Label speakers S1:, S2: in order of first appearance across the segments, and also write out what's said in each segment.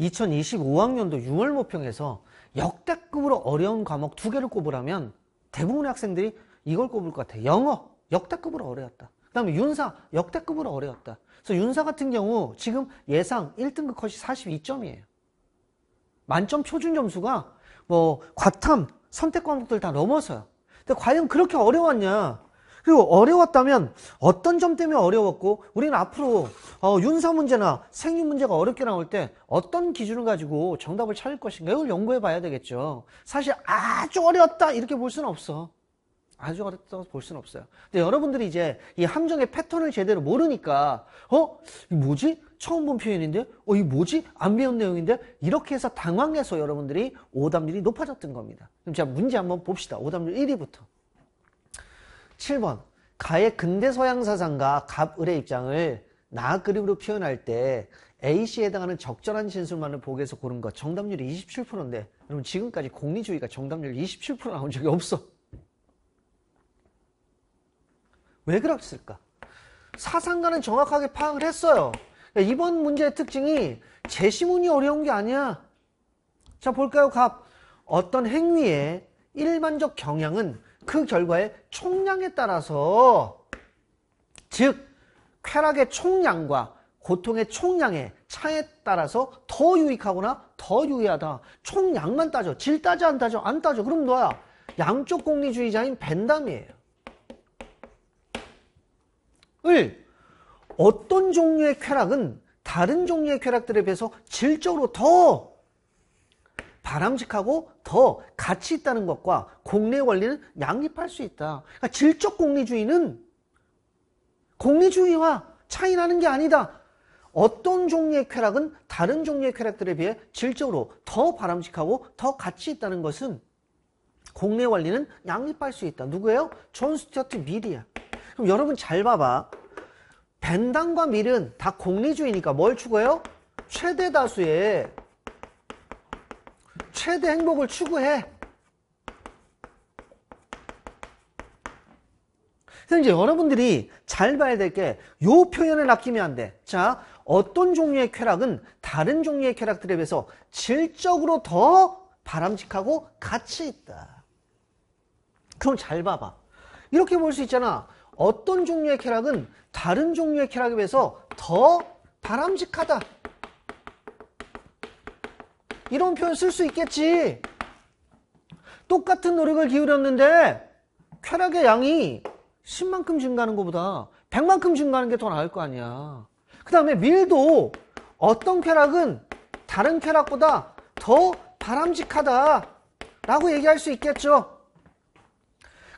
S1: 2025학년도 6월 모평에서 역대급으로 어려운 과목 두 개를 꼽으라면 대부분의 학생들이 이걸 꼽을 것 같아. 영어, 역대급으로 어려웠다. 그 다음에 윤사, 역대급으로 어려웠다. 그래서 윤사 같은 경우 지금 예상 1등급 컷이 42점이에요. 만점 표준 점수가 뭐 과탐, 선택 과목들 다 넘어서요. 근데 과연 그렇게 어려웠냐? 그리고 어려웠다면 어떤 점 때문에 어려웠고 우리는 앞으로 어, 윤사 문제나 생윤 문제가 어렵게 나올 때 어떤 기준을 가지고 정답을 찾을 것인가 이걸 연구해 봐야 되겠죠. 사실 아주 어려웠다 이렇게 볼 수는 없어. 아주 어렵다고 볼 수는 없어요. 근데 여러분들이 이제 이 함정의 패턴을 제대로 모르니까 어? 뭐지? 처음 본 표현인데? 어? 이 뭐지? 안 배운 내용인데? 이렇게 해서 당황해서 여러분들이 오답률이 높아졌던 겁니다. 그럼 제가 문제 한번 봅시다. 오답률 1위부터. 7번 가의 근대 서양 사상과 갑을의 입장을 나 그림으로 표현할 때 A씨에 해당하는 적절한 진술만을 보기에서 고른 것 정답률이 27%인데 여러분 지금까지 공리주의가 정답률 27% 나온 적이 없어 왜 그랬을까? 사상가는 정확하게 파악을 했어요 그러니까 이번 문제의 특징이 제시문이 어려운 게 아니야 자 볼까요 갑 어떤 행위의 일반적 경향은 그 결과의 총량에 따라서 즉 쾌락의 총량과 고통의 총량의 차에 따라서 더 유익하거나 더 유리하다. 총량만 따져. 질 따져 안 따져 안 따져. 그럼 너야 양쪽 공리주의자인 벤담이에요. 을 어떤 종류의 쾌락은 다른 종류의 쾌락들에 비해서 질적으로 더 바람직하고 더 가치 있다는 것과 공리의 원리는 양립할 수 있다. 그러니까 질적 공리주의는 공리주의와 차이나는 게 아니다. 어떤 종류의 쾌락은 다른 종류의 쾌락들에 비해 질적으로 더 바람직하고 더 가치 있다는 것은 공리의 원리는 양립할 수 있다. 누구예요? 존 스튜어트 밀이야. 그럼 여러분 잘 봐봐. 벤당과 밀은 다 공리주의니까 뭘 추구해요? 최대다수의 최대 행복을 추구해. 이제 여러분들이 잘 봐야 될게요 표현을 아끼면 안 돼. 자, 어떤 종류의 쾌락은 다른 종류의 쾌락들에 비해서 질적으로 더 바람직하고 가치 있다. 그럼 잘 봐봐. 이렇게 볼 수 있잖아. 어떤 종류의 쾌락은 다른 종류의 쾌락에 비해서 더 바람직하다. 이런 표현 쓸 수 있겠지. 똑같은 노력을 기울였는데 쾌락의 양이 10만큼 증가하는 것보다 100만큼 증가하는 게 더 나을 거 아니야. 그 다음에 밀도 어떤 쾌락은 다른 쾌락보다 더 바람직하다 라고 얘기할 수 있겠죠.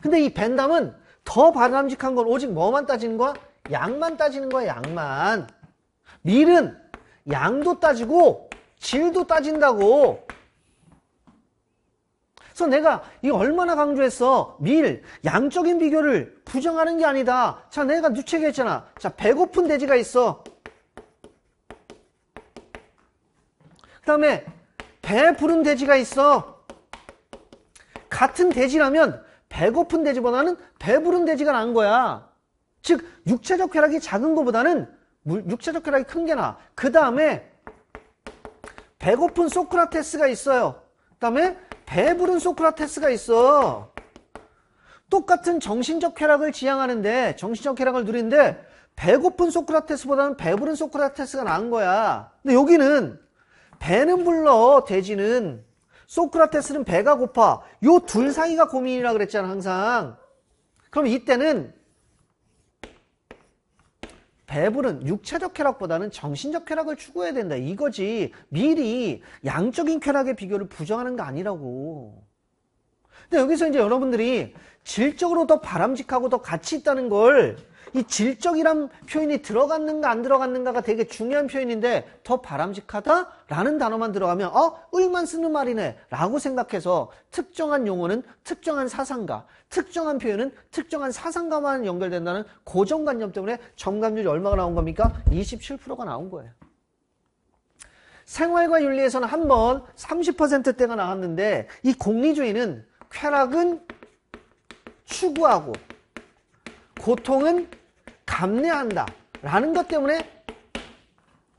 S1: 근데 이 벤담은 더 바람직한 건 오직 뭐만 따지는 거야? 양만 따지는 거야 양만. 밀은 양도 따지고 질도 따진다고. 그래서 내가 이 얼마나 강조했어. 밀, 양적인 비교를 부정하는 게 아니다. 자, 내가 누책 네 체 했잖아. 자, 배고픈 돼지가 있어. 그 다음에 배부른 돼지가 있어. 같은 돼지라면 배고픈 돼지보다는 배부른 돼지가 난 거야. 즉 육체적 쾌락이 작은 것보다는 육체적 쾌락이 큰 게 나. 그 다음에 배고픈 소크라테스가 있어요. 그 다음에 배부른 소크라테스가 있어. 똑같은 정신적 쾌락을 지향하는데 정신적 쾌락을 누리는데 배고픈 소크라테스보다는 배부른 소크라테스가 나은 거야. 근데 여기는 배는 불러 돼지는 소크라테스는 배가 고파. 요 둘 사이가 고민이라 그랬잖아 항상. 그럼 이때는 배부른 육체적 쾌락보다는 정신적 쾌락을 추구해야 된다 이거지 미리 양적인 쾌락의 비교를 부정하는 거 아니라고 근데 여기서 이제 여러분들이 질적으로 더 바람직하고 더 가치 있다는 걸이 질적이란 표현이 들어갔는가 안 들어갔는가가 되게 중요한 표현인데 더 바람직하다라는 단어만 들어가면 어? 을만 쓰는 말이네 라고 생각해서 특정한 용어는 특정한 사상가 특정한 표현은 특정한 사상가만 연결된다는 고정관념 때문에 정감률이 얼마가 나온 겁니까? 27%가 나온 거예요. 생활과 윤리에서는 한번 30%대가 나왔는데 이 공리주의는 쾌락은 추구하고 고통은 감내한다 라는 것 때문에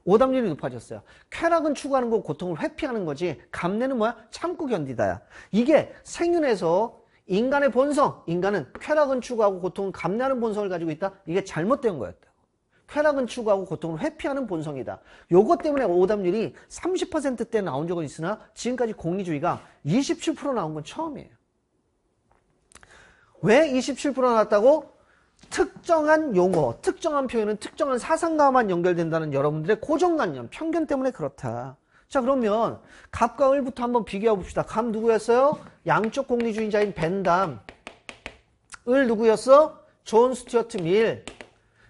S1: 오답률이 높아졌어요. 쾌락은 추구하는 거 고통을 회피하는 거지 감내는 뭐야? 참고 견디다야. 이게 생윤에서 인간의 본성, 인간은 쾌락은 추구하고 고통은 감내하는 본성을 가지고 있다. 이게 잘못된 거였다. 쾌락은 추구하고 고통을 회피하는 본성이다. 요것 때문에 오답률이 30%대 나온 적은 있으나 지금까지 공리주의가 27% 나온 건 처음이에요. 왜 27% 나왔다고? 특정한 용어, 특정한 표현은 특정한 사상과만 연결된다는 여러분들의 고정관념, 편견 때문에 그렇다. 자 그러면 갑과 을부터 한번 비교해 봅시다. 갑 누구였어요? 양쪽 공리주의자인 벤담. 을 누구였어? 존 스튜어트 밀.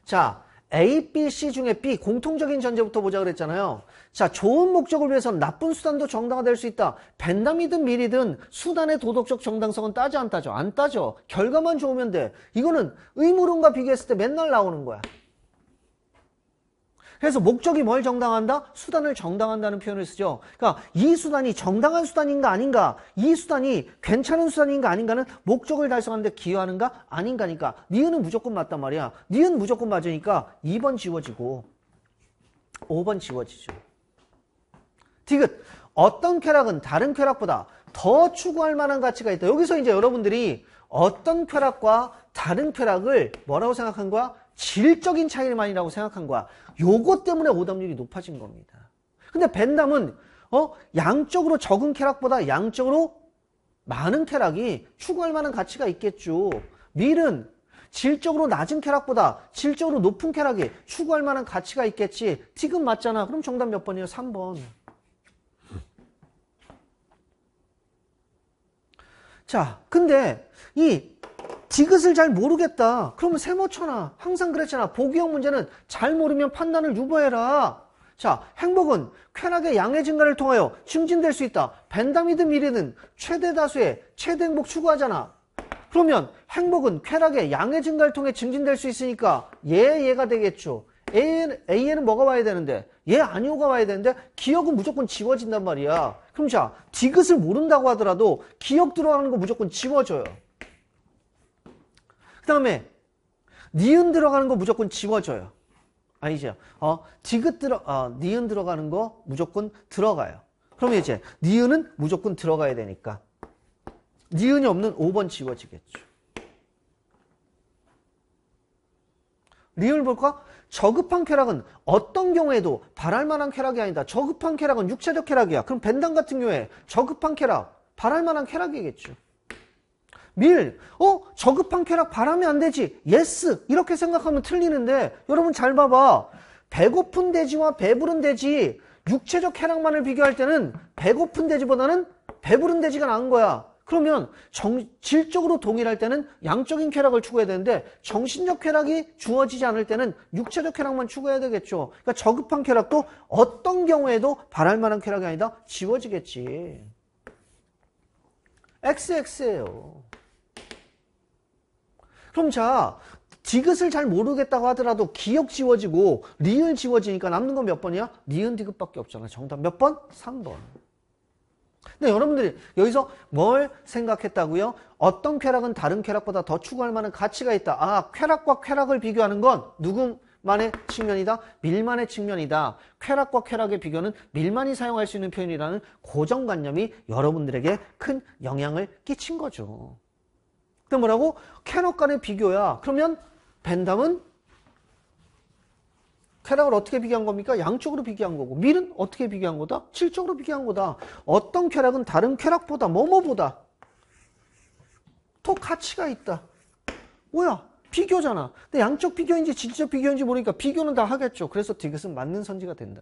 S1: 자 A, B, C 중에 B 공통적인 전제부터 보자 그랬잖아요. 자, 좋은 목적을 위해서 는 나쁜 수단도 정당화될 수 있다. 벤담이든 밀이든 수단의 도덕적 정당성은 따져안 따져. 안 따져. 결과만 좋으면 돼. 이거는 의무론과 비교했을 때 맨날 나오는 거야. 그래서 목적이 뭘 정당한다? 수단을 정당한다는 표현을 쓰죠. 그러니까 이 수단이 정당한 수단인가 아닌가, 이 수단이 괜찮은 수단인가 아닌가는 목적을 달성하는데 기여하는가 아닌가니까 니은은 무조건 맞단 말이야. 니은 무조건 맞으니까 2번 지워지고 5번 지워지죠. 디귿 어떤 쾌락은 다른 쾌락보다 더 추구할 만한 가치가 있다. 여기서 이제 여러분들이 어떤 쾌락과 다른 쾌락을 뭐라고 생각한 거야? 질적인 차이만이라고 생각한 거야. 요것 때문에 오답률이 높아진 겁니다. 근데 벤담은 어 양적으로 적은 쾌락보다 양적으로 많은 쾌락이 추구할 만한 가치가 있겠죠. 밀은 질적으로 낮은 쾌락보다 질적으로 높은 쾌락이 추구할 만한 가치가 있겠지. 티금 맞잖아. 그럼 정답 몇 번이에요? 3번. 자, 근데 이 디귿을 잘 모르겠다. 그러면 세모쳐나 항상 그랬잖아. 보기형 문제는 잘 모르면 판단을 유보해라. 자, 행복은 쾌락의 양의 증가를 통하여 증진될 수 있다. 벤다미드 미래는 최대 다수의 최대 행복 추구하잖아. 그러면 행복은 쾌락의 양의 증가를 통해 증진될 수 있으니까 얘, 예, 얘가 되겠죠. A는, A에는 뭐가 와야 되는데 얘 아니오가 와야 되는데 기억은 무조건 지워진단 말이야. 그럼 자 디귿을 모른다고 하더라도 기억 들어가는 거 무조건 지워져요. 그 다음에 니은 들어가는 거 무조건 지워져요. 아니죠. 어, 디귿 들어, 어, 니은 들어가는 거 무조건 들어가요. 그러면 이제 니은은 무조건 들어가야 되니까 니은이 없는 5번 지워지겠죠. 리을볼까 저급한 쾌락은 어떤 경우에도 바랄 만한 쾌락이 아니다. 저급한 쾌락은 육체적 쾌락이야. 그럼 벤당 같은 경우에 저급한 쾌락, 바랄 만한 쾌락이겠죠. 밀, 어? 저급한 쾌락 바라면 안 되지. 예스. 이렇게 생각하면 틀리는데 여러분 잘 봐봐. 배고픈 돼지와 배부른 돼지, 육체적 쾌락만을 비교할 때는 배고픈 돼지보다는 배부른 돼지가 나은 거야. 그러면 정, 질적으로 동일할 때는 양적인 쾌락을 추구해야 되는데 정신적 쾌락이 주어지지 않을 때는 육체적 쾌락만 추구해야 되겠죠. 그러니까 저급한 쾌락도 어떤 경우에도 바랄 만한 쾌락이 아니다. 지워지겠지. XX예요. 그럼 자, 디귿을 잘 모르겠다고 하더라도 기억 지워지고 리을 지워지니까 남는 건 몇 번이야? 리은 디귿밖에 없잖아. 정답 몇 번? 3번. 근데 네, 여러분들이 여기서 뭘 생각했다고요? 어떤 쾌락은 다른 쾌락보다 더 추구할 만한 가치가 있다. 아, 쾌락과 쾌락을 비교하는 건 누구 만의 측면이다. 밀만의 측면이다. 쾌락과 쾌락의 비교는 밀만이 사용할 수 있는 표현이라는 고정관념이 여러분들에게 큰 영향을 끼친 거죠. 그 뭐라고? 쾌락 간의 비교야. 그러면 벤담은 쾌락을 어떻게 비교한 겁니까? 양쪽으로 비교한 거고 밀은 어떻게 비교한 거다? 질적으로 비교한 거다. 어떤 쾌락은 다른 쾌락보다 뭐뭐보다 더 가치가 있다. 뭐야? 비교잖아. 근데 양쪽 비교인지 질적 비교인지 모르니까 비교는 다 하겠죠. 그래서 디귿은 맞는 선지가 된다.